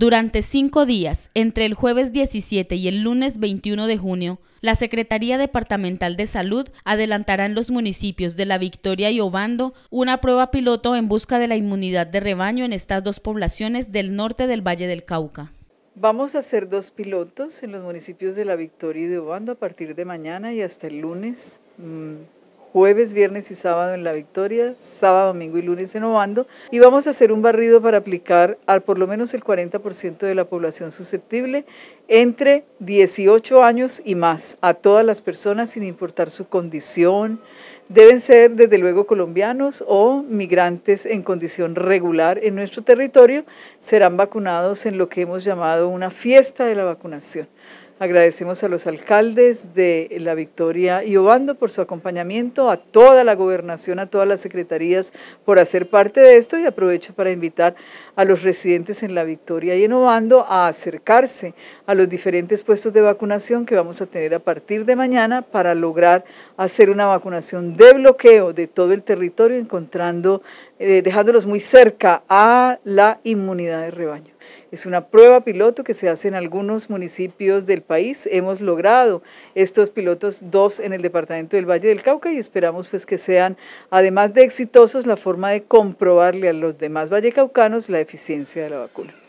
Durante cinco días, entre el jueves 17 y el lunes 21 de junio, la Secretaría Departamental de Salud adelantará en los municipios de La Victoria y Obando una prueba piloto en busca de la inmunidad de rebaño en estas dos poblaciones del norte del Valle del Cauca. Vamos a hacer dos pilotos en los municipios de La Victoria y de Obando a partir de mañana y hasta el lunes. Mm, jueves, viernes y sábado en La Victoria, sábado, domingo y lunes en Obando. Y vamos a hacer un barrido para aplicar al por lo menos el 40% de la población susceptible entre 18 años y más, a todas las personas sin importar su condición. Deben ser desde luego colombianos o migrantes en condición regular en nuestro territorio. Serán vacunados en lo que hemos llamado una fiesta de la vacunación. Agradecemos a los alcaldes de La Victoria y Obando por su acompañamiento, a toda la gobernación, a todas las secretarías por hacer parte de esto y aprovecho para invitar a los residentes en La Victoria y en Obando a acercarse a los diferentes puestos de vacunación que vamos a tener a partir de mañana para lograr hacer una vacunación de bloqueo de todo el territorio, encontrando, eh, dejándolos muy cerca a la inmunidad de rebaño. Es una prueba piloto que se hace en algunos municipios del país. Hemos logrado estos pilotos, dos en el departamento del Valle del Cauca y esperamos pues que sean, además de exitosos, la forma de comprobarle a los demás vallecaucanos la eficiencia de la vacuna.